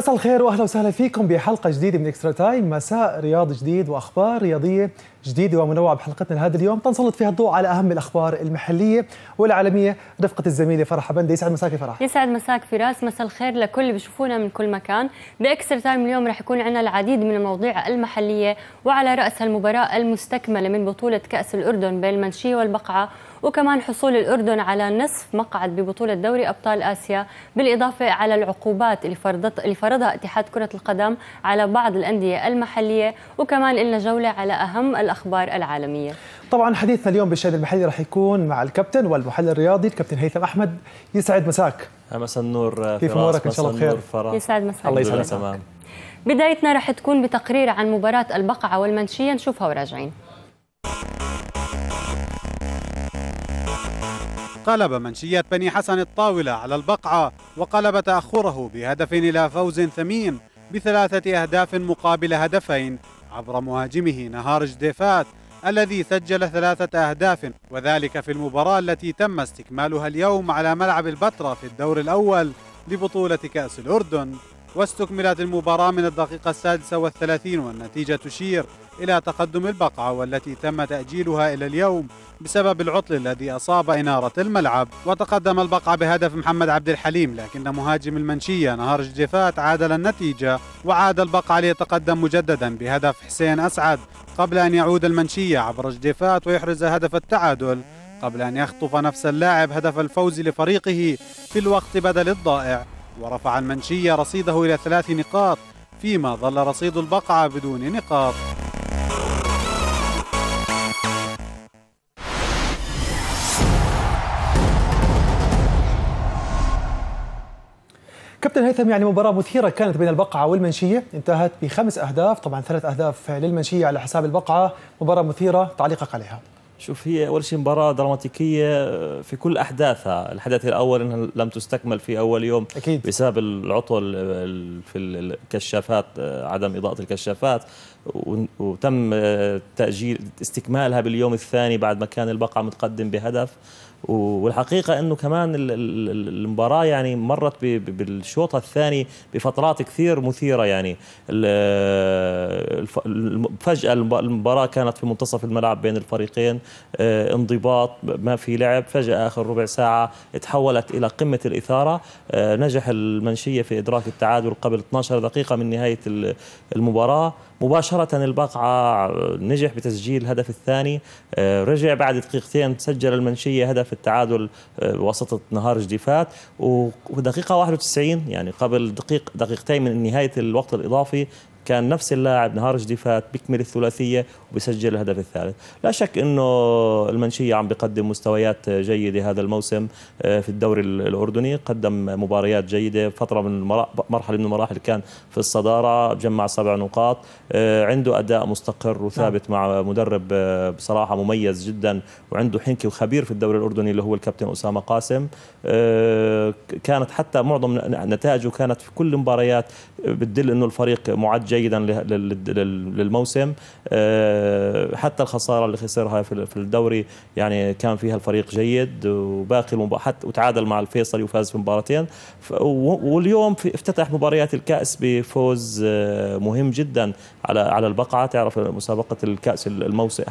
مساء الخير واهلا وسهلا فيكم بحلقه جديده من اكسترا تايم مساء رياض جديد واخبار رياضيه جديده ومنوعه بحلقتنا لهذا اليوم تنسلط فيها الضوء على اهم الاخبار المحليه والعالميه رفقه الزميله فرح بندي يسعد مساك فرح يسعد مساك فراس مساء الخير لكل اللي بيشوفونا من كل مكان باكسترا تايم اليوم رح يكون عندنا العديد من المواضيع المحليه وعلى راسها المباراه المستكمله من بطوله كاس الاردن بين المنشيه والبقعه وكمان حصول الأردن على نصف مقعد ببطولة دوري أبطال آسيا بالإضافة على العقوبات اللي, فرضت اللي فرضها اتحاد كرة القدم على بعض الأندية المحلية وكمان لنا جولة على أهم الأخبار العالمية طبعا حديثنا اليوم بالشهد المحلي رح يكون مع الكابتن والمحلل الرياضي الكابتن هيثم أحمد يسعد مساك مساء النور كيف امورك ان شاء الله بخير يسعد مساك الله يسعد تمام بدايتنا رح تكون بتقرير عن مباراة البقعة والمنشية نشوفها وراجعين قلب منشية بني حسن الطاولة على البقعة وقلب تأخره بهدف إلى فوز ثمين بثلاثة أهداف مقابل هدفين عبر مهاجمه نهار جديفات الذي سجل ثلاثة أهداف وذلك في المباراة التي تم استكمالها اليوم على ملعب البتراء في الدور الأول لبطولة كأس الأردن واستكملت المباراة من الدقيقة السادسة والثلاثين والنتيجة تشير إلى تقدم البقعة والتي تم تأجيلها إلى اليوم بسبب العطل الذي أصاب إنارة الملعب وتقدم البقعة بهدف محمد عبد الحليم لكن مهاجم المنشية نهار جديفات عادل النتيجة وعاد البقعة ليتقدم مجددا بهدف حسين أسعد قبل أن يعود المنشية عبر جديفات ويحرز هدف التعادل قبل أن يخطف نفس اللاعب هدف الفوز لفريقه في الوقت بدل الضائع ورفع المنشية رصيده إلى ثلاث نقاط فيما ظل رصيد البقعة بدون نقاط كابتن هيثم يعني مباراة مثيرة كانت بين البقعة والمنشية انتهت بخمس أهداف طبعا ثلاث أهداف للمنشية على حساب البقعة مباراة مثيرة تعليقك عليها شوف هي اول شيء مباراه دراماتيكيه آه، في كل احداثها الحدث الاول انها لم تستكمل في اول يوم أكيد. بسبب العطل آه، في الكشافات آه، عدم اضاءه الكشافات وتم تاجيل استكمالها باليوم الثاني بعد ما كان البقعه متقدم بهدف والحقيقه انه كمان المباراه يعني مرت بالشوط الثاني بفترات كثير مثيره يعني فجاه المباراه كانت في منتصف الملعب بين الفريقين آه، انضباط ما في لعب فجاه اخر ربع ساعه تحولت الى قمه الاثاره آه، نجح المنشيه في ادراك التعادل قبل 12 دقيقه من نهايه المباراه مباشرة البقعة نجح بتسجيل الهدف الثاني آه، رجع بعد دقيقتين سجل المنشية هدف التعادل آه، وسط نهار جديفات ودقيقة 91 يعني قبل دقيق دقيقتين من نهاية الوقت الإضافي كان نفس اللاعب نهار جديفات بيكمل الثلاثيه وبيسجل الهدف الثالث لا شك انه المنشيه عم بقدم مستويات جيده هذا الموسم آه، في الدوري الاردني قدم مباريات جيده فتره من مرحله من المراحل كان في الصداره جمع سبع نقاط آه، عنده اداء مستقر وثابت نعم. مع مدرب آه، بصراحه مميز جدا وعنده حنكي وخبير في الدوري الاردني اللي هو الكابتن اسامه قاسم كانت حتى معظم نتائجه كانت في كل المباريات بتدل انه الفريق معد جيد جيدا للموسم آه، حتى الخساره اللي خسرها في الدوري يعني كان فيها الفريق جيد وباقي المباراه حتى وتعادل مع الفيصلي وفاز في مباراتين واليوم افتتح مباريات الكاس بفوز آه، مهم جدا على على البقعه تعرف مسابقه الكاس الموسم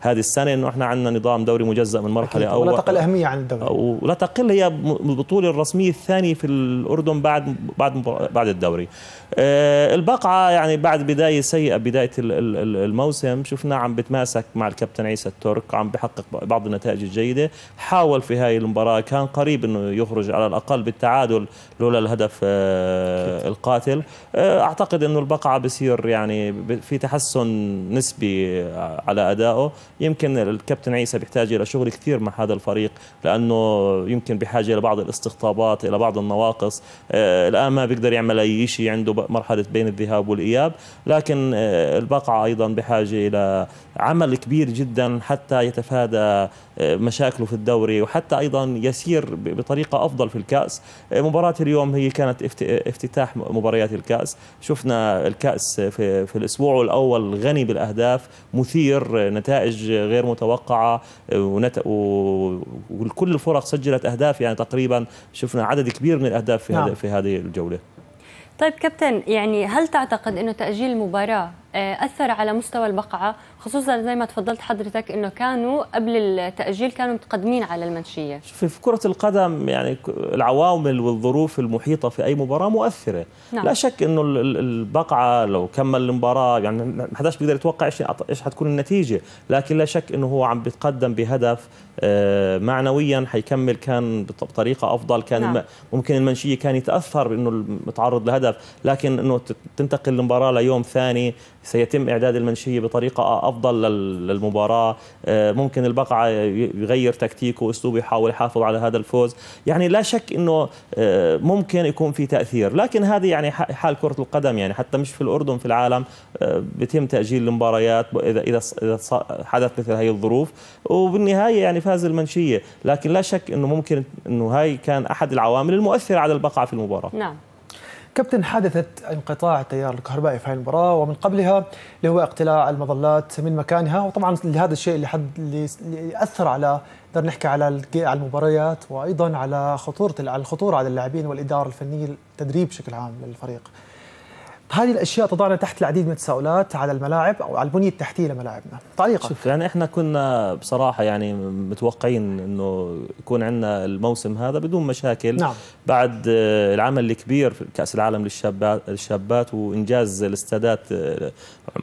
هذه السنه انه احنا عندنا نظام دوري مجزء من مرحله اول ولا تقل اهميه عن الدوري ولا تقل هي البطوله الرسميه الثانيه في الاردن بعد بعد بعد الدوري آه، البقعه يعني يعني بعد بدايه سيئه بدايه الموسم شفناه عم بتماسك مع الكابتن عيسى الترك عم بحقق بعض النتائج الجيده حاول في هاي المباراه كان قريب انه يخرج على الاقل بالتعادل لولا الهدف آه، القاتل آه، اعتقد انه البقعه بصير يعني في تحسن نسبي آه، على ادائه يمكن الكابتن عيسى بيحتاج الى شغل كثير مع هذا الفريق لانه يمكن بحاجه لبعض الاستقطابات الى بعض النواقص الان ما بيقدر يعمل اي شيء عنده مرحله بين الذهاب والاياب الغياب لكن آه، البقعة أيضا بحاجة إلى عمل كبير جدا حتى يتفادى آه، مشاكله في الدوري وحتى أيضا يسير بطريقة أفضل في الكأس آه، مباراة اليوم هي كانت افتتاح مباريات الكأس شفنا الكأس في, الأسبوع الأول غني بالأهداف مثير نتائج غير متوقعة وكل الفرق سجلت أهداف يعني تقريبا شفنا عدد كبير من الأهداف في, نعم. في هذه الجولة طيب كابتن يعني هل تعتقد انه تاجيل المباراه آه، اثر على مستوى البقعه خصوصا زي ما تفضلت حضرتك انه كانوا قبل التاجيل كانوا متقدمين على المنشيه شوفي في كره القدم يعني العوامل والظروف المحيطه في اي مباراه مؤثره نعم. لا شك انه البقعه لو كمل المباراه يعني ما حداش بيقدر يتوقع ايش ايش حتكون النتيجه لكن لا شك انه هو عم بيتقدم بهدف آه، معنويا حيكمل كان بطريقه افضل كان نعم. ممكن المنشيه كان يتاثر بانه متعرض لهدف لكن انه تنتقل المباراه ليوم ثاني سيتم إعداد المنشية بطريقة أفضل للمباراة آه، ممكن البقعة يغير تكتيكه وأسلوبه يحاول يحافظ على هذا الفوز يعني لا شك أنه آه، ممكن يكون في تأثير لكن هذه يعني حال كرة القدم يعني حتى مش في الأردن في العالم آه، بيتم تأجيل المباريات إذا إذا حدث مثل هذه الظروف وبالنهاية يعني فاز المنشية لكن لا شك أنه ممكن أنه هاي كان أحد العوامل المؤثرة على البقعة في المباراة نعم كابتن حادثة انقطاع التيار الكهربائي في هذه المباراة ومن قبلها اللي هو اقتلاع المظلات من مكانها وطبعا لهذا الشيء اللي حد اللي أثر على نقدر نحكي على على المباريات وايضا على خطورة على الخطورة على اللاعبين والإدارة الفنية التدريب بشكل عام للفريق. هذه الاشياء تضعنا تحت العديد من التساؤلات على الملاعب او على البنيه التحتيه لملاعبنا تعليقا شوف يعني احنا كنا بصراحه يعني متوقعين انه يكون عندنا الموسم هذا بدون مشاكل نعم. بعد آه، العمل الكبير في كاس العالم للشابات للشابات وانجاز الاستادات آه،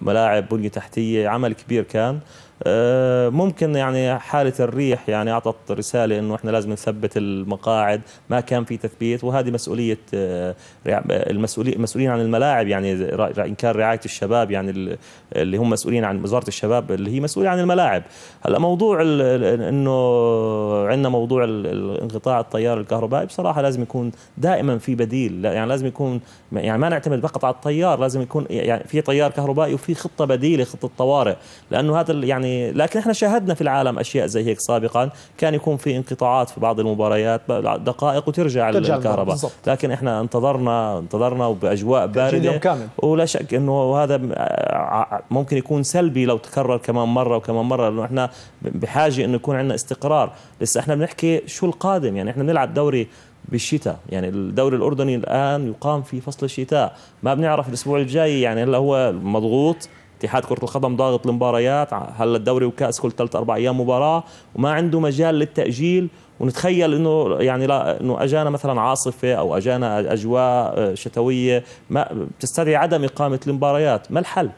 ملاعب بنيه تحتيه عمل كبير كان آه، ممكن يعني حاله الريح يعني اعطت رساله انه احنا لازم نثبت المقاعد ما كان في تثبيت وهذه مسؤوليه المسؤولين آه، المسؤولين عن الملاعب يعني ان كان رعايه الشباب يعني اللي هم مسؤولين عن وزاره الشباب اللي هي مسؤوله عن الملاعب هلا موضوع انه عندنا موضوع انقطاع التيار الكهربائي بصراحه لازم يكون دائما في بديل يعني لازم يكون يعني ما نعتمد فقط على التيار لازم يكون يعني في تيار كهربائي وفي خطه بديله خطه طوارئ لانه هذا يعني يعني لكن احنا شاهدنا في العالم اشياء زي هيك سابقا كان يكون في انقطاعات في بعض المباريات دقائق وترجع ترجع الكهرباء لكن احنا انتظرنا انتظرنا وباجواء بارده يوم كامل. ولا شك انه هذا آه، ممكن يكون سلبي لو تكرر كمان مره وكمان مره لانه احنا بحاجه انه يكون عندنا استقرار لسه احنا بنحكي شو القادم يعني احنا بنلعب دوري بالشتاء يعني الدوري الاردني الان يقام في فصل الشتاء ما بنعرف الاسبوع الجاي يعني هلا هو مضغوط اتحاد كره القدم ضاغط المباريات هلا الدوري وكاس كل ثلاث اربع ايام مباراه وما عنده مجال للتاجيل ونتخيل انه يعني لا انه اجانا مثلا عاصفه او اجانا اجواء آه، شتويه ما بتستدعي عدم اقامه المباريات ما الحل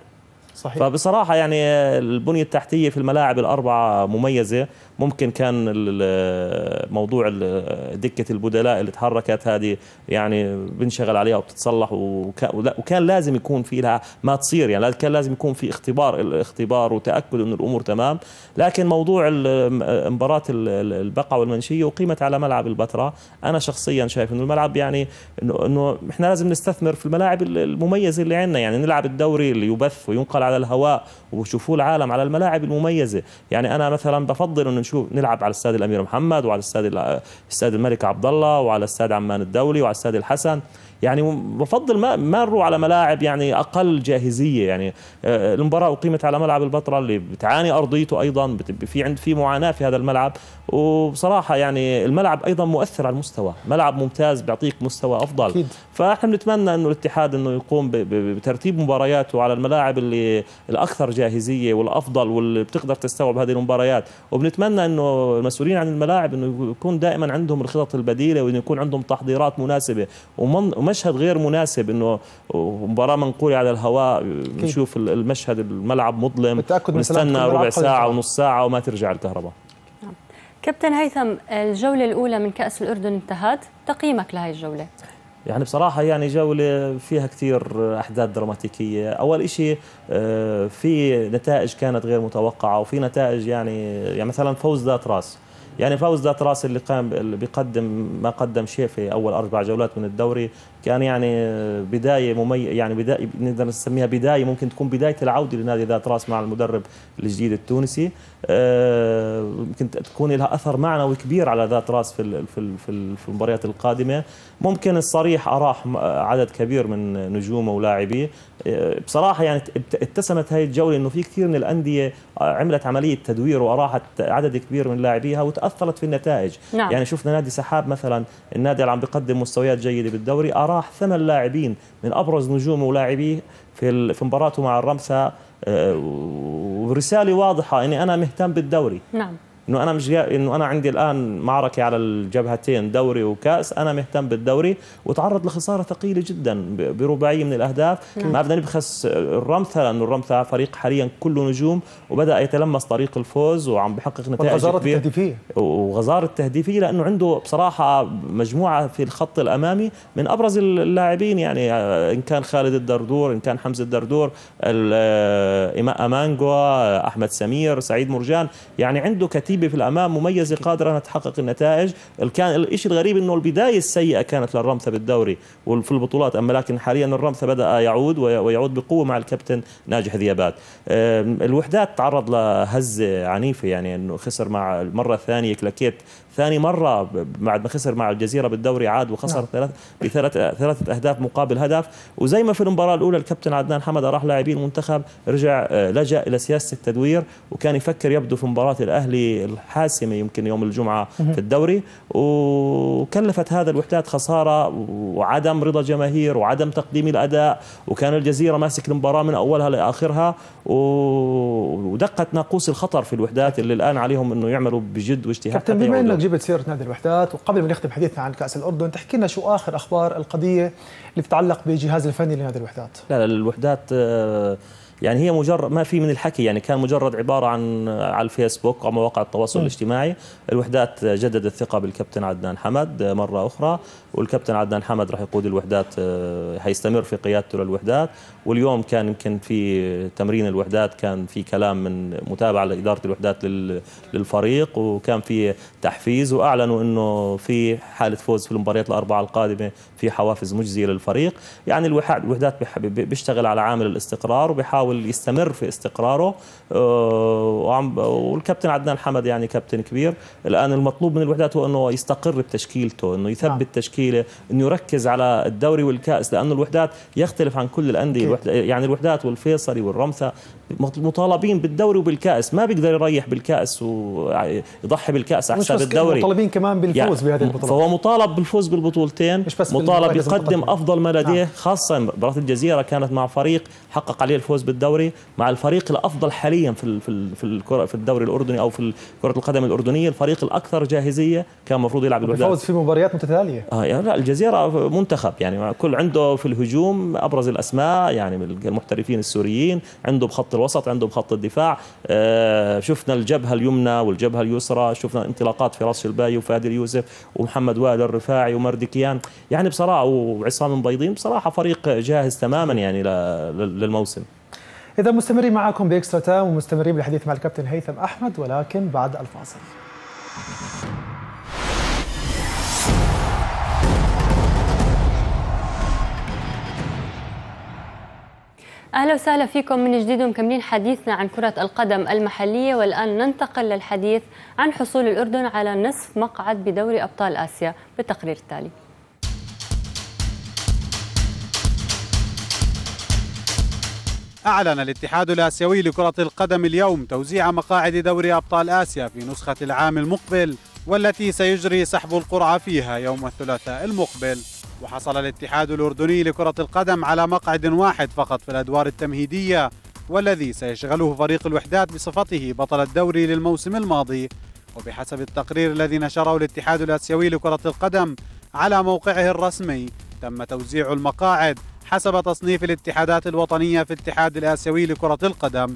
صحيح. فبصراحة يعني البنية التحتية في الملاعب الأربعة مميزة ممكن كان موضوع دكه البدلاء اللي تحركت هذه يعني بنشغل عليها وبتتصلح وكان لازم يكون في لها ما تصير يعني كان لازم يكون في اختبار اختبار وتاكد انه الامور تمام لكن موضوع مباراه البقعه والمنشيه وقيمة على ملعب البتراء انا شخصيا شايف انه الملعب يعني انه احنا لازم نستثمر في الملاعب المميزه اللي عندنا يعني نلعب الدوري اللي يبث وينقل على الهواء وشوفوه العالم على الملاعب المميزه يعني انا مثلا بفضل انه شو نلعب على استاد الامير محمد وعلى استاد استاد الملك عبد الله وعلى استاد عمان الدولي وعلى استاد الحسن يعني بفضل ما ما نروح على ملاعب يعني اقل جاهزيه يعني آه، المباراه اقيمت على ملعب البتراء اللي بتعاني ارضيته ايضا في عند في معاناه في هذا الملعب وبصراحه يعني الملعب ايضا مؤثر على المستوى ملعب ممتاز بيعطيك مستوى افضل أكيد. فاحنا بنتمنى انه الاتحاد انه يقوم بترتيب مبارياته على الملاعب اللي الاكثر جاهزيه والافضل واللي بتقدر تستوعب هذه المباريات وبنتمنى انه المسؤولين عن الملاعب انه يكون دائما عندهم الخطط البديله وانه يكون عندهم تحضيرات مناسبه ومن مشهد غير مناسب انه مباراه منقوله على الهواء نشوف المشهد الملعب مظلم نستنى ربع ساعه ونص ساعه وما ترجع الكهرباء نعم. كابتن هيثم الجوله الاولى من كاس الاردن انتهت تقييمك لهي الجوله يعني بصراحة يعني جولة فيها كثير أحداث دراماتيكية أول إشي آه، في نتائج كانت غير متوقعة وفي نتائج يعني يعني مثلا فوز ذات راس يعني فوز ذات راس اللي قام بيقدم ما قدم شيء في اول اربع جولات من الدوري كان يعني بدايه ممي يعني بدايه نقدر نسميها بدايه ممكن تكون بدايه العوده لنادي ذات راس مع المدرب الجديد التونسي آه، ممكن تكون لها اثر معنوي كبير على ذات راس في في في المباريات القادمه ممكن الصريح اراح عدد كبير من نجومه ولاعبيه آه، بصراحه يعني اتسمت هاي الجوله انه في كثير من الانديه آه، عملت عمليه تدوير واراحت عدد كبير من لاعبيها وتاثرت في النتائج نعم. يعني شفنا نادي سحاب مثلا النادي اللي عم بيقدم مستويات جيده بالدوري راح ثمان لاعبين من ابرز نجومه ولاعبيه في في مباراته مع الرمسا آه، ورساله واضحه اني انا مهتم بالدوري نعم انه انا مش انه انا عندي الان معركه على الجبهتين دوري وكاس انا مهتم بالدوري وتعرض لخساره ثقيله جدا برباعيه من الاهداف نعم. ما بدنا نبخس الرمثا لانه الرمثا فريق حاليا كله نجوم وبدا يتلمس طريق الفوز وعم بحقق نتائج كبيره وغزاره التهديفيه وغزاره التهديفيه لانه عنده بصراحه مجموعه في الخط الامامي من ابرز اللاعبين يعني آه، ان كان خالد الدردور ان كان حمزه الدردور آه، امانجوا آه، احمد سمير سعيد مرجان يعني عنده كتيب غريبه في الامام مميزه قادره انها تحقق النتائج كان الشيء الغريب انه البدايه السيئه كانت للرمثه بالدوري وفي البطولات اما لكن حاليا الرمثه بدا يعود ويعود بقوه مع الكابتن ناجح ذيابات الوحدات تعرض لهزه عنيفه يعني انه خسر مع المره الثانيه كلاكيت ثاني مرة بعد ما خسر مع الجزيرة بالدوري عاد وخسر نعم. ثلاث بثلاث ثلاثة أهداف مقابل هدف وزي ما في المباراة الأولى الكابتن عدنان حمد راح لاعبين المنتخب رجع آه، لجأ إلى سياسة التدوير وكان يفكر يبدو في مباراة الأهلي الحاسمة يمكن يوم الجمعة في الدوري وكلفت هذا الوحدات خسارة وعدم رضا جماهير وعدم تقديم الأداء وكان الجزيرة ماسك المباراة من أولها لآخرها ودقت ناقوس الخطر في الوحدات اللي الآن عليهم أنه يعملوا بجد واجتهاد كابتن بما أنك جبت سيرة نادي الوحدات وقبل ما نختم حديثنا عن كأس الأردن تحكي لنا شو آخر أخبار القضية اللي تتعلق بالجهاز الفني لنادي الوحدات لا, لا الوحدات آه يعني هي مجرد ما في من الحكي يعني كان مجرد عباره عن على الفيسبوك او مواقع التواصل م. الاجتماعي الوحدات جددت الثقه بالكابتن عدنان حمد مره اخرى والكابتن عدنان حمد راح يقود الوحدات حيستمر آه، في قيادته للوحدات واليوم كان يمكن في تمرين الوحدات كان في كلام من متابعه لاداره الوحدات للفريق وكان في تحفيز واعلنوا انه في حاله فوز في المباريات الاربعه القادمه في حوافز مجزيه للفريق يعني الوحدات بيشتغل على عامل الاستقرار وبيحاول يستمر في استقراره آه، وعم والكابتن عدنان حمد يعني كابتن كبير الان المطلوب من الوحدات هو انه يستقر بتشكيلته انه يثبت نعم. تشكيله انه يركز على الدوري والكاس لانه الوحدات يختلف عن كل الانديه يعني الوحدات والفيصلي والرمثا مطالبين بالدوري وبالكاس ما بيقدر يريح بالكاس ويضحي بالكاس على حساب الدوري مطالبين كمان بالفوز يعني بهذه البطوله فهو مطالب بالفوز بالبطولتين مش بس مطالب يقدم افضل ما لديه نعم. خاصه مباراه الجزيره كانت مع فريق حقق عليه الفوز بالدوري مع الفريق الافضل حاليا في في في الكره في الدوري الاردني او في كره القدم الاردنيه الفريق الاكثر جاهزيه كان المفروض يلعب الوداد الفوز في مباريات متتاليه اه يعني لا الجزيره منتخب يعني كل عنده في الهجوم ابرز الاسماء يعني المحترفين السوريين عنده بخط الوسط عندهم خط الدفاع آه، شفنا الجبهه اليمنى والجبهه اليسرى شفنا انطلاقات فراس الباي وفادي اليوسف ومحمد وائل الرفاعي ومردكيان يعني بصراحه وعصام البيضين بصراحه فريق جاهز تماما يعني للموسم إذا مستمرين معكم بإكسترا تايم ومستمرين بالحديث مع الكابتن هيثم أحمد ولكن بعد الفاصل. أهلا وسهلا فيكم من جديد ومكملين حديثنا عن كرة القدم المحلية والآن ننتقل للحديث عن حصول الأردن على نصف مقعد بدوري أبطال آسيا بالتقرير التالي أعلن الاتحاد الآسيوي لكرة القدم اليوم توزيع مقاعد دوري أبطال آسيا في نسخة العام المقبل والتي سيجري سحب القرعة فيها يوم الثلاثاء المقبل وحصل الاتحاد الأردني لكرة القدم على مقعد واحد فقط في الأدوار التمهيدية والذي سيشغله فريق الوحدات بصفته بطل الدوري للموسم الماضي وبحسب التقرير الذي نشره الاتحاد الآسيوي لكرة القدم على موقعه الرسمي تم توزيع المقاعد حسب تصنيف الاتحادات الوطنية في الاتحاد الآسيوي لكرة القدم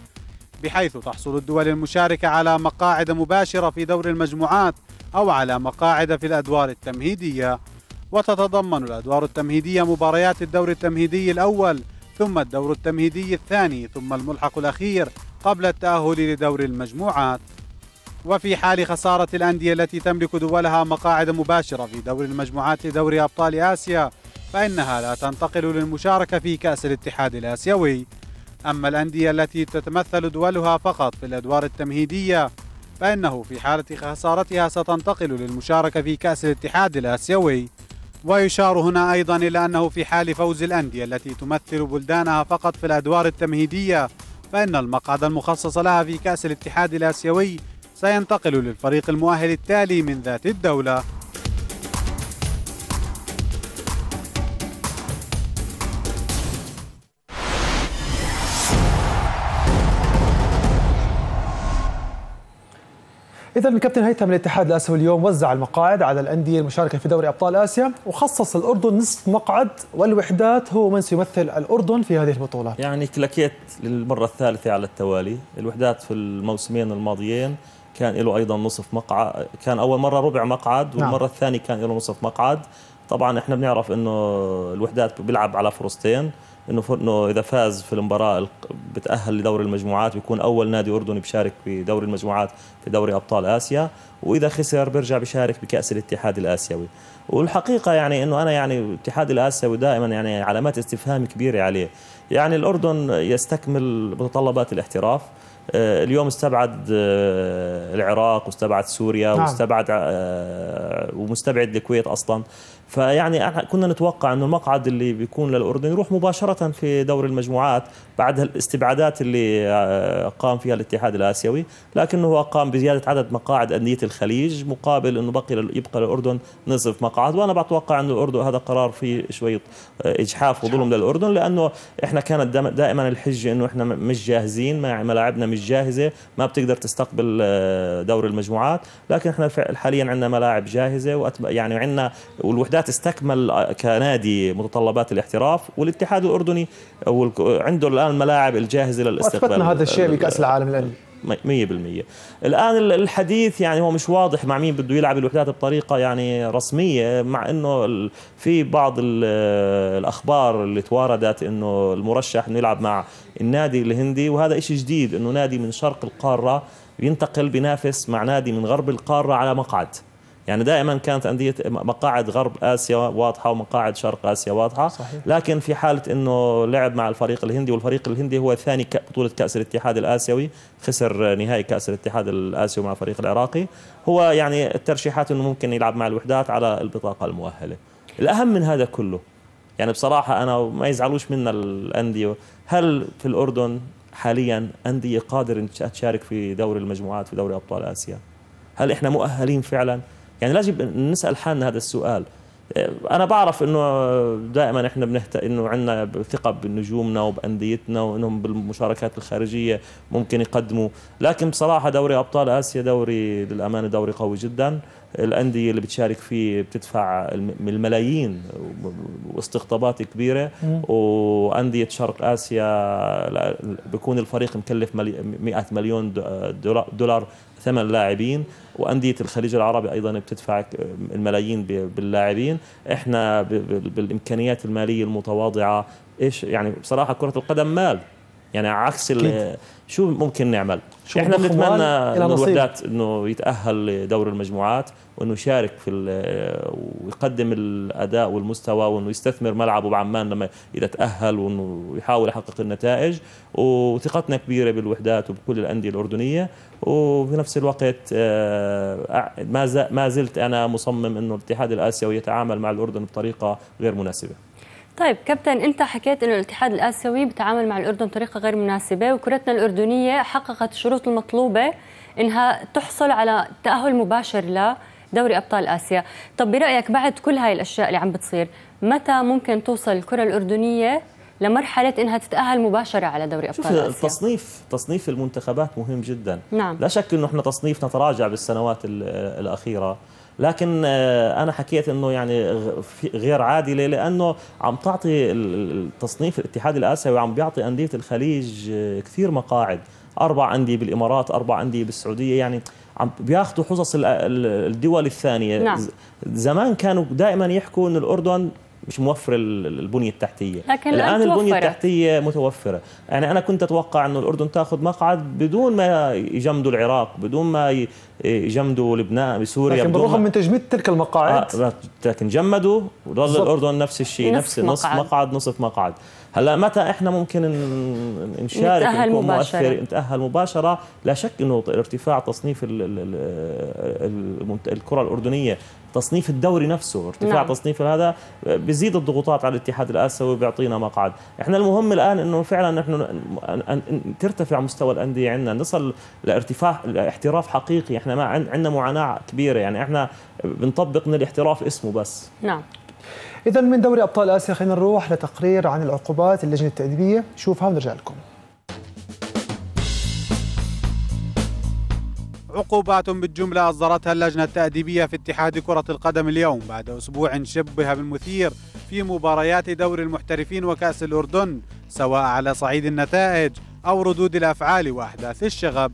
بحيث تحصل الدول المشاركة على مقاعد مباشرة في دور المجموعات أو على مقاعد في الأدوار التمهيدية وتتضمن الأدوار التمهيدية مباريات الدور التمهيدي الأول ثم الدور التمهيدي الثاني ثم الملحق الأخير قبل التأهل لدور المجموعات وفي حال خسارة الأندية التي تملك دولها مقاعد مباشرة في دور المجموعات لدوري أبطال آسيا فإنها لا تنتقل للمشاركة في كأس الاتحاد الآسيوي أما الأندية التي تتمثل دولها فقط في الأدوار التمهيدية فإنه في حالة خسارتها ستنتقل للمشاركة في كأس الاتحاد الآسيوي ويشار هنا أيضا إلى أنه في حال فوز الأندية التي تمثل بلدانها فقط في الأدوار التمهيدية فإن المقعد المخصص لها في كأس الاتحاد الآسيوي سينتقل للفريق المؤهل التالي من ذات الدولة إذا الكابتن هيثم الاتحاد الآسيوي اليوم وزع المقاعد على الأندية المشاركة في دوري أبطال آسيا وخصص الأردن نصف مقعد والوحدات هو من سيمثل الأردن في هذه البطولة يعني كلاكيت للمرة الثالثة على التوالي الوحدات في الموسمين الماضيين كان له أيضا نصف مقعد كان أول مرة ربع مقعد نعم. والمرة نعم. الثانية كان له نصف مقعد طبعا احنا بنعرف انه الوحدات بيلعب على فرصتين انه انه اذا فاز في المباراه بتاهل لدوري المجموعات بيكون اول نادي اردني بيشارك بدوري المجموعات في دوري ابطال اسيا واذا خسر بيرجع بيشارك بكاس الاتحاد الاسيوي والحقيقه يعني انه انا يعني الاتحاد الاسيوي دائما يعني علامات استفهام كبيره عليه يعني الاردن يستكمل متطلبات الاحتراف آه، اليوم استبعد آه، العراق واستبعد سوريا نعم. واستبعد آه، ومستبعد الكويت اصلا فيعني كنا نتوقع انه المقعد اللي بيكون للاردن يروح مباشره في دور المجموعات بعد الاستبعادات اللي آه، قام فيها الاتحاد الاسيوي لكنه قام بزياده عدد مقاعد انديه الخليج مقابل انه بقي يبقى للاردن نصف مقعد وانا بتوقع انه الاردن هذا قرار فيه شويه آه، اجحاف وظلم للاردن لانه احنا كانت دائما الحجه انه احنا مش جاهزين ملاعبنا مش جاهزه ما بتقدر تستقبل آه، دور المجموعات لكن احنا حاليا عندنا ملاعب جاهزه يعني عندنا والوحدة السدات استكمل كنادي متطلبات الاحتراف والاتحاد الاردني عنده الان الملاعب الجاهزه للاستقبال اثبتنا هذا الشيء بكاس العالم الان 100% الان الحديث يعني هو مش واضح مع مين بده يلعب الوحدات بطريقه يعني رسميه مع انه في بعض الاخبار اللي تواردت انه المرشح انه يلعب مع النادي الهندي وهذا شيء جديد انه نادي من شرق القاره ينتقل بينافس مع نادي من غرب القاره على مقعد يعني دائما كانت أندية مقاعد غرب آسيا واضحة ومقاعد شرق آسيا واضحة صحيح. لكن في حالة أنه لعب مع الفريق الهندي والفريق الهندي هو ثاني بطولة كأس الاتحاد الآسيوي خسر نهائي كأس الاتحاد الآسيوي مع الفريق العراقي هو يعني الترشيحات أنه ممكن يلعب مع الوحدات على البطاقة المؤهلة الأهم من هذا كله يعني بصراحة أنا ما يزعلوش منا الأندية هل في الأردن حاليا أندية قادرة تشارك في دوري المجموعات في دوري أبطال آسيا هل إحنا مؤهلين فعلا يعني لازم نسال حالنا هذا السؤال انا بعرف انه دائما احنا بنهت انه عندنا ثقه بنجومنا وبانديتنا وانهم بالمشاركات الخارجيه ممكن يقدموا لكن بصراحه دوري ابطال اسيا دوري للامانه دوري قوي جدا الانديه اللي بتشارك فيه بتدفع الملايين واستقطابات كبيره وانديه شرق اسيا بيكون الفريق مكلف 100 مليون دولار ثمن لاعبين وانديه الخليج العربي ايضا بتدفع الملايين باللاعبين احنا بالامكانيات الماليه المتواضعه ايش يعني بصراحه كره القدم مال يعني عكس شو ممكن نعمل شو احنا بنتمنى انه الوحدات انه يتاهل لدور المجموعات وانه يشارك في ويقدم الاداء والمستوى وانه يستثمر ملعبه بعمان لما اذا تاهل وانه يحاول يحقق النتائج وثقتنا كبيره بالوحدات وبكل الانديه الاردنيه وفي نفس الوقت آه، ما زلت انا مصمم انه الاتحاد الاسيوي يتعامل مع الاردن بطريقه غير مناسبه طيب كابتن انت حكيت انه الاتحاد الاسيوي بتعامل مع الاردن بطريقه غير مناسبه وكرتنا الاردنيه حققت الشروط المطلوبه انها تحصل على تاهل مباشر لدوري ابطال اسيا طب برايك بعد كل هاي الاشياء اللي عم بتصير متى ممكن توصل الكره الاردنيه لمرحلة انها تتأهل مباشرة على دوري ابطال اسيا التصنيف تصنيف المنتخبات مهم جدا نعم. لا شك انه احنا تصنيفنا تراجع بالسنوات الأخيرة لكن آه، انا حكيت انه يعني غير عادله لانه عم تعطي التصنيف الاتحاد الاسيوي عم بيعطي انديه الخليج آه، كثير مقاعد اربع انديه بالامارات اربع انديه بالسعوديه يعني عم بياخذوا حصص الدول الثانيه نعم. زمان كانوا دائما يحكوا ان الاردن مش موفر البنيه التحتيه لكن الان توفرت. البنيه التحتيه متوفره يعني انا كنت اتوقع انه الاردن تاخذ مقعد بدون ما يجمدوا العراق بدون ما يجمدوا لبنان بسوريا لكن بالرغم من تجميد تلك المقاعد آه لكن جمدوا وظل الاردن نفس الشيء نفس, مقعد. نصف مقعد نصف مقعد هلا متى احنا ممكن نشارك نتأهل نكون مباشرة نتأهل مباشرة لا شك انه ارتفاع تصنيف الـ الـ الـ الكرة الأردنية تصنيف الدوري نفسه ارتفاع نعم. تصنيف هذا بيزيد الضغوطات على الاتحاد الآسيوي بيعطينا مقعد احنا المهم الآن انه فعلا نحن ترتفع مستوى الأندية عندنا نصل لارتفاع لاحتراف حقيقي احنا ما عندنا معاناة كبيرة يعني احنا بنطبق من الاحتراف اسمه بس نعم إذا من دوري أبطال آسيا خلينا نروح لتقرير عن العقوبات اللجنة التأديبية شوفها ونرجع لكم عقوبات بالجملة أصدرتها اللجنة التأديبية في اتحاد كرة القدم اليوم بعد أسبوع شبه بالمثير في مباريات دوري المحترفين وكأس الأردن سواء على صعيد النتائج أو ردود الأفعال وأحداث الشغب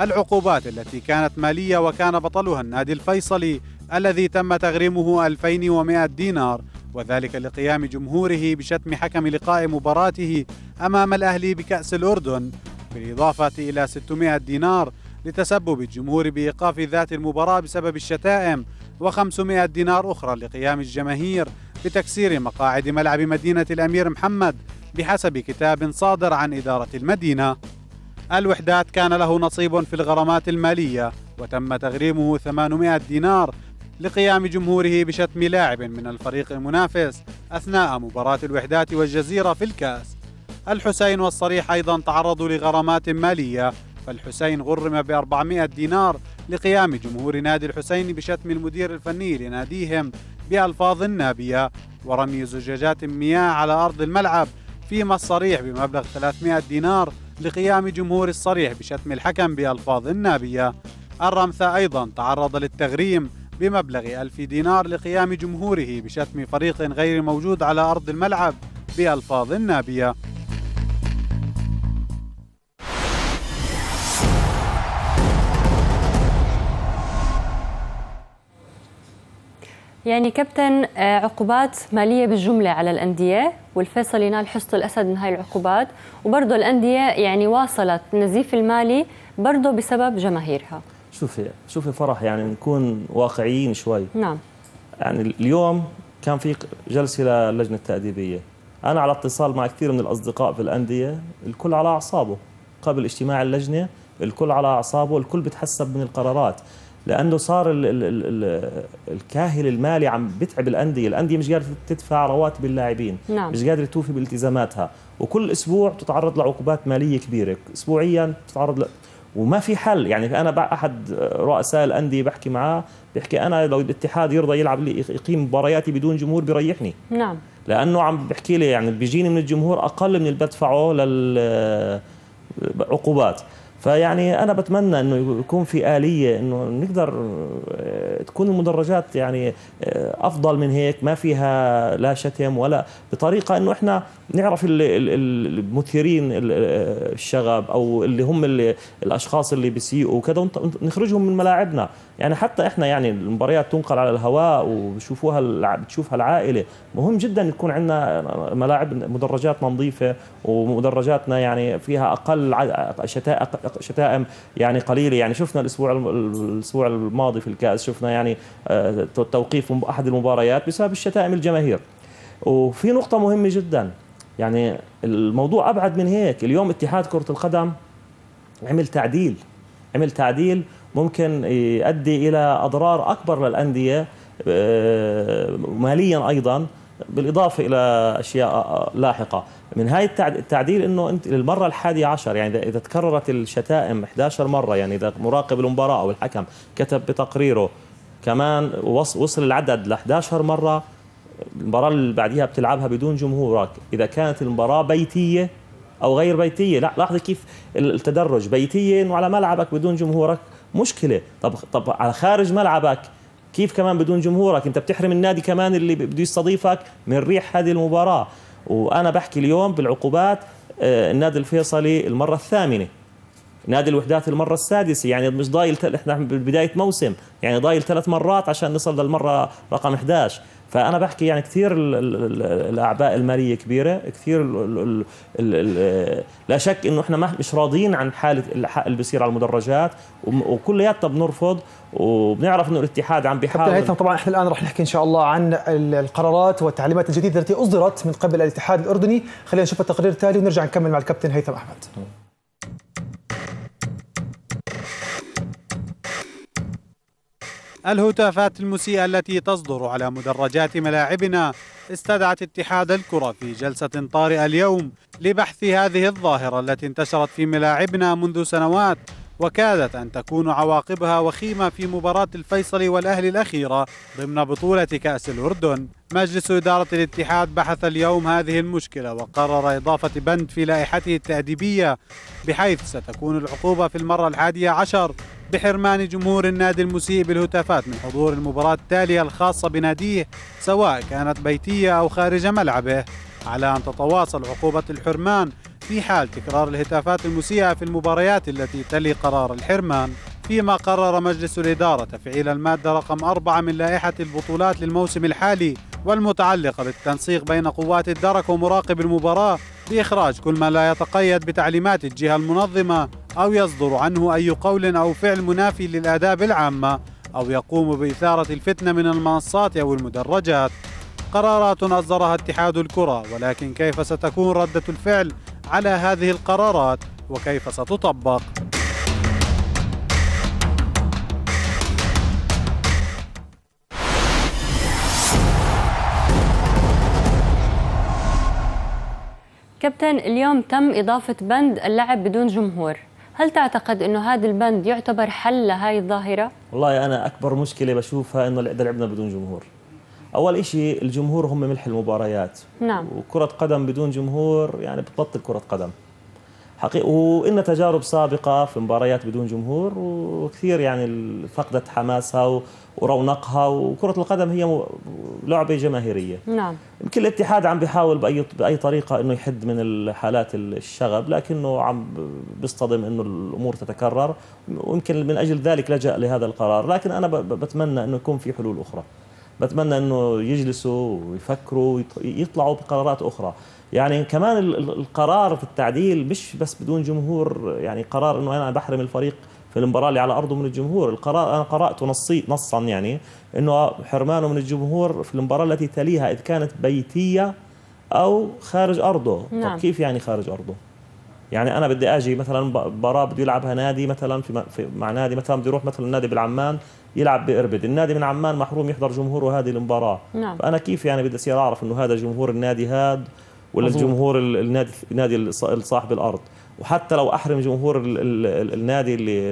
العقوبات التي كانت مالية وكان بطلها النادي الفيصلي الذي تم تغريمه 2100 دينار وذلك لقيام جمهوره بشتم حكم لقاء مباراته أمام الأهلي بكأس الأردن بالإضافة إلى 600 دينار لتسبب الجمهور بإيقاف ذات المباراة بسبب الشتائم و500 دينار أخرى لقيام الجماهير بتكسير مقاعد ملعب مدينة الأمير محمد بحسب كتاب صادر عن إدارة المدينة الوحدات كان له نصيب في الغرامات المالية وتم تغريمه 800 دينار لقيام جمهوره بشتم لاعب من الفريق المنافس أثناء مباراة الوحدات والجزيرة في الكاس الحسين والصريح أيضا تعرضوا لغرامات مالية فالحسين غرم ب 400 دينار لقيام جمهور نادي الحسين بشتم المدير الفني لناديهم بألفاظ نابية ورمي زجاجات مياه على أرض الملعب فيما الصريح بمبلغ 300 دينار لقيام جمهور الصريح بشتم الحكم بألفاظ نابية الرمثة أيضا تعرض للتغريم بمبلغ ألف دينار لقيام جمهوره بشتم فريق غير موجود على أرض الملعب بألفاظ نابية يعني كابتن آه، عقوبات ماليه بالجمله على الانديه والفيصل ينال حصه الاسد من هاي العقوبات وبرضه الانديه يعني واصلت النزيف المالي برضه بسبب جماهيرها شوفي شوفي فرح يعني نكون واقعيين شوي نعم يعني اليوم كان في جلسه للجنه التاديبيه انا على اتصال مع كثير من الاصدقاء في الانديه الكل على اعصابه قبل اجتماع اللجنه الكل على اعصابه الكل بتحسب من القرارات لانه صار الـ الـ الـ الكاهل المالي عم بتعب الانديه، الانديه مش قادره تدفع رواتب اللاعبين، نعم. مش قادره توفي بالتزاماتها، وكل اسبوع بتتعرض لعقوبات ماليه كبيره، اسبوعيا بتتعرض ل... وما في حل يعني انا احد رؤساء الانديه بحكي معاه بيحكي انا لو الاتحاد يرضى يلعب لي يقيم مبارياتي بدون جمهور بيريحني نعم لانه عم بحكي لي يعني بيجيني من الجمهور اقل من اللي بدفعه للعقوبات فيعني انا بتمنى انه يكون في اليه انه نقدر آه، تكون المدرجات يعني آه، افضل من هيك ما فيها لا شتم ولا بطريقه انه احنا نعرف المثيرين آه، الشغب او اللي هم اللي الاشخاص اللي بيسيئوا وكذا نخرجهم من ملاعبنا يعني حتى احنا يعني المباريات تنقل على الهواء وبشوفوها بتشوفها العائله مهم جدا يكون عندنا ملاعب مدرجاتنا نظيفه ومدرجاتنا يعني فيها اقل شتاء شتائم يعني قليله يعني شفنا الاسبوع الاسبوع الماضي في الكاس شفنا يعني آه، توقيف احد المباريات بسبب الشتائم الجماهير وفي نقطه مهمه جدا يعني الموضوع ابعد من هيك اليوم اتحاد كره القدم عمل تعديل عمل تعديل ممكن يؤدي الى اضرار اكبر للانديه آه، ماليا ايضا بالاضافه الى اشياء لاحقه من هاي التعديل انه انت للمره الحادية عشر يعني اذا تكررت الشتائم 11 مره يعني اذا مراقب المباراه او الحكم كتب بتقريره كمان وصل العدد ل 11 مره المباراه اللي بعديها بتلعبها بدون جمهورك اذا كانت المباراه بيتيه او غير بيتيه لا لاحظ كيف التدرج بيتيه انه على ملعبك بدون جمهورك مشكله طب طب على خارج ملعبك كيف كمان بدون جمهورك انت بتحرم النادي كمان اللي بده يستضيفك من ريح هذه المباراه وانا بحكي اليوم بالعقوبات آه، النادي الفيصلي المره الثامنه نادي الوحدات المرة السادسة يعني مش ضايل احنا بداية موسم يعني ضايل ثلاث مرات عشان نصل للمرة رقم 11 فانا بحكي يعني كثير الاعباء الماليه كبيره كثير الـ الـ الـ لا شك انه احنا مش راضيين عن حاله الحق اللي بيصير على المدرجات وكلياتنا بنرفض وبنعرف انه الاتحاد عم بيحاول هيثم طبعا احنا الان رح نحكي ان شاء الله عن القرارات والتعليمات الجديده التي اصدرت من قبل الاتحاد الاردني خلينا نشوف التقرير التالي ونرجع نكمل مع الكابتن هيثم احمد الهتافات المسيئة التي تصدر على مدرجات ملاعبنا استدعت اتحاد الكرة في جلسة طارئة اليوم لبحث هذه الظاهرة التي انتشرت في ملاعبنا منذ سنوات وكادت أن تكون عواقبها وخيمة في مباراة الفيصل والأهلي الأخيرة ضمن بطولة كأس الأردن مجلس إدارة الاتحاد بحث اليوم هذه المشكلة وقرر إضافة بند في لائحته التأديبية بحيث ستكون العقوبة في المرة الحادية عشر بحرمان جمهور النادي المسيء بالهتافات من حضور المباراة التالية الخاصة بناديه سواء كانت بيتية أو خارج ملعبه على أن تتواصل عقوبة الحرمان في حال تكرار الهتافات المسيئة في المباريات التي تلي قرار الحرمان فيما قرر مجلس الإدارة تفعيل المادة رقم أربعة من لائحة البطولات للموسم الحالي والمتعلقة بالتنسيق بين قوات الدرك ومراقب المباراة بإخراج كل ما لا يتقيد بتعليمات الجهة المنظمة أو يصدر عنه أي قول أو فعل منافي للآداب العامة أو يقوم بإثارة الفتنة من المنصات أو المدرجات قرارات أصدرها اتحاد الكرة ولكن كيف ستكون ردة الفعل على هذه القرارات وكيف ستطبق كابتن اليوم تم إضافة بند اللعب بدون جمهور هل تعتقد أنه هذا البند يعتبر حل لهذه الظاهرة؟ والله أنا أكبر مشكلة بشوفها أنه إذا لعبنا بدون جمهور أول شيء الجمهور هم ملح المباريات نعم وكرة قدم بدون جمهور يعني بتبطل كرة قدم حقيقة وإن تجارب سابقة في مباريات بدون جمهور وكثير يعني فقدت حماسها ورونقها وكرة القدم هي لعبة جماهيرية نعم يمكن الاتحاد عم بيحاول بأي, بأي طريقة أنه يحد من الحالات الشغب لكنه عم بيصطدم أنه الأمور تتكرر ويمكن من أجل ذلك لجأ لهذا القرار لكن أنا بتمنى أنه يكون في حلول أخرى بتمنى أنه يجلسوا ويفكروا ويطلعوا بقرارات أخرى يعني كمان القرار في التعديل مش بس بدون جمهور يعني قرار أنه أنا بحرم الفريق في المباراة اللي على أرضه من الجمهور القراءة أنا قرأت نصي نصا يعني أنه حرمانه من الجمهور في المباراة التي تليها إذ كانت بيتية أو خارج أرضه نعم. طب كيف يعني خارج أرضه يعني انا بدي اجي مثلا مباراه بده يلعبها نادي مثلا في, في مع نادي مثلا بده يروح مثلا نادي بالعمان يلعب باربد النادي من عمان محروم يحضر جمهوره هذه المباراه نعم. فانا كيف يعني بدي اصير اعرف انه هذا جمهور النادي هاد ولا الجمهور النادي النادي صاحب الارض وحتى لو احرم جمهور الـ الـ النادي اللي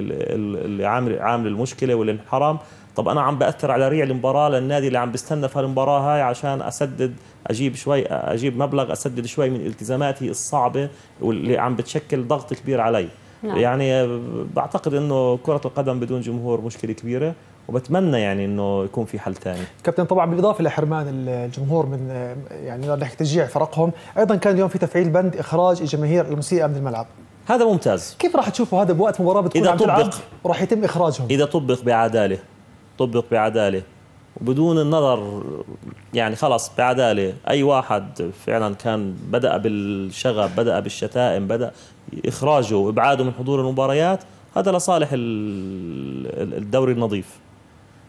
اللي عامل عامل المشكله واللي انحرم طب انا عم باثر على ريع المباراه للنادي اللي عم بستنى في المباراه هاي عشان اسدد اجيب شوي اجيب مبلغ اسدد شوي من التزاماتي الصعبه واللي عم بتشكل ضغط كبير علي نعم. يعني بعتقد انه كره القدم بدون جمهور مشكله كبيره وبتمنى يعني انه يكون في حل ثاني كابتن طبعا بالاضافه لحرمان الجمهور من يعني نحكي تشجيع فرقهم ايضا كان اليوم في تفعيل بند اخراج الجماهير المسيئه من الملعب هذا ممتاز كيف راح تشوفوا هذا بوقت مباراه بتكون إذا عم تلعب وراح يتم اخراجهم اذا طبق بعداله طبق بعداله وبدون النظر يعني خلص بعداله اي واحد فعلا كان بدا بالشغب بدا بالشتائم بدا اخراجه وابعاده من حضور المباريات هذا لصالح الدوري النظيف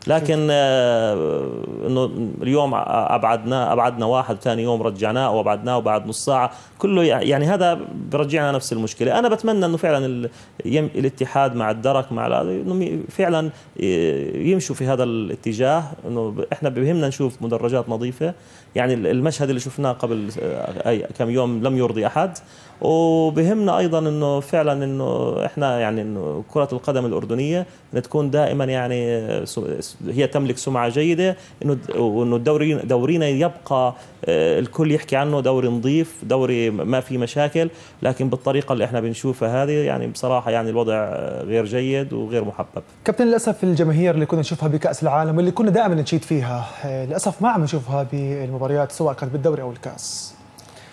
لكن آه، انه اليوم ابعدنا ابعدنا واحد وثاني يوم رجعناه وابعدناه وبعد نص ساعه كله يعني هذا برجعنا نفس المشكله انا بتمنى انه فعلا الاتحاد مع الدرك مع انه فعلا آه، يمشوا في هذا الاتجاه انه احنا بهمنا نشوف مدرجات نظيفه يعني المشهد اللي شفناه قبل آه، اي كم يوم لم يرضي احد وبهمنا ايضا انه فعلا انه احنا يعني انه كره القدم الاردنيه تكون دائما يعني هي تملك سمعه جيده انه وانه الدوري دورينا يبقى آه، الكل يحكي عنه دوري نظيف دوري ما في مشاكل لكن بالطريقه اللي احنا بنشوفها هذه يعني بصراحه يعني الوضع غير جيد وغير محبب كابتن للاسف الجماهير اللي كنا نشوفها بكاس العالم واللي كنا دائما نشيد فيها آه، للاسف ما عم نشوفها بالمباريات سواء كانت بالدوري او الكاس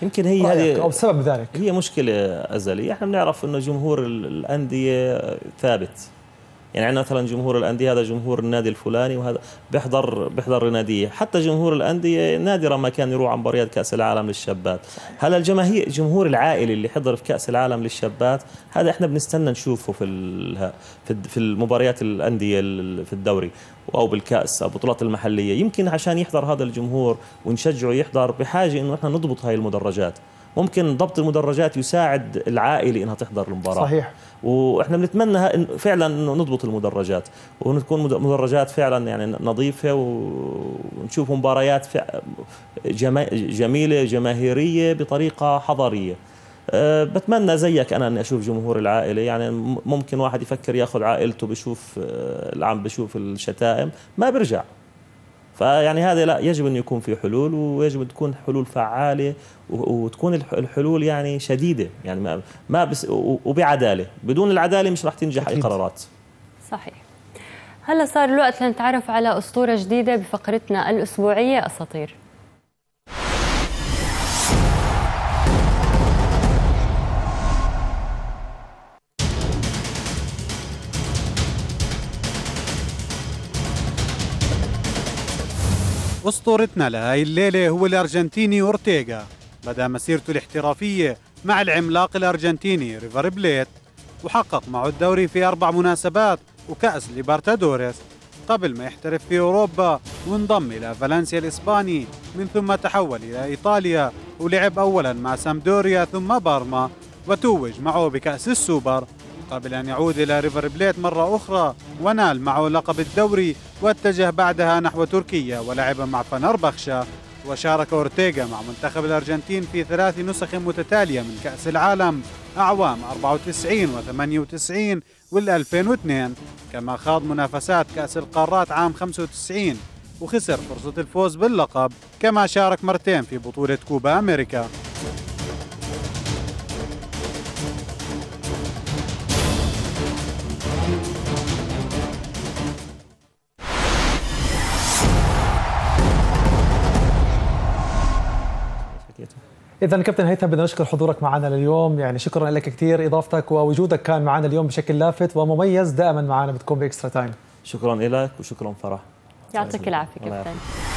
يمكن هي هذه او سبب ذلك هي مشكله ازليه احنا بنعرف انه جمهور الانديه ثابت يعني عندنا مثلا جمهور الانديه هذا جمهور النادي الفلاني وهذا بيحضر بيحضر ناديه حتى جمهور الانديه نادرا ما كان يروح على مباريات كاس العالم للشابات هلا الجماهير جمهور العائلي اللي حضر في كاس العالم للشابات هذا احنا بنستنى نشوفه في في في المباريات الانديه في الدوري او بالكاس او البطولات المحليه يمكن عشان يحضر هذا الجمهور ونشجعه يحضر بحاجه انه احنا نضبط هاي المدرجات ممكن ضبط المدرجات يساعد العائله انها تحضر المباراه صحيح واحنا بنتمنى فعلا انه نضبط المدرجات ونكون مدرجات فعلا يعني نظيفه ونشوف مباريات جميله جماهيريه بطريقه حضاريه أه بتمنى زيك انا اني اشوف جمهور العائله يعني ممكن واحد يفكر ياخذ عائلته بشوف أه، العم بشوف الشتائم ما برجع فيعني هذا لا يجب أن يكون في حلول ويجب أن تكون حلول فعالة وتكون الحلول يعني شديدة يعني ما, ما بس وبعدالة بدون العدالة مش راح تنجح أي قرارات صحيح هلا صار الوقت لنتعرف على أسطورة جديدة بفقرتنا الأسبوعية أساطير أسطورتنا لهاي الليلة هو الأرجنتيني أورتيغا بدأ مسيرته الاحترافية مع العملاق الأرجنتيني ريفر بليت وحقق معه الدوري في أربع مناسبات وكأس ليبرتادوريس قبل ما يحترف في أوروبا وانضم إلى فالنسيا الإسباني من ثم تحول إلى إيطاليا ولعب أولا مع سامدوريا ثم بارما وتوج معه بكأس السوبر قبل أن يعود إلى ريفر بليت مرة أخرى ونال معه لقب الدوري واتجه بعدها نحو تركيا ولعب مع فنربخشة وشارك أورتيغا مع منتخب الأرجنتين في ثلاث نسخ متتالية من كأس العالم أعوام 94 و 98 وال 2002 كما خاض منافسات كأس القارات عام 95 وخسر فرصة الفوز باللقب كما شارك مرتين في بطولة كوبا أمريكا اذا كابتن هيثم بدنا نشكر حضورك معنا لليوم يعني شكرا لك كثير اضافتك ووجودك كان معنا اليوم بشكل لافت ومميز دائما معنا بتكون باكسترا تايم شكرا لك وشكرا فرح يعطيك العافيه كابتن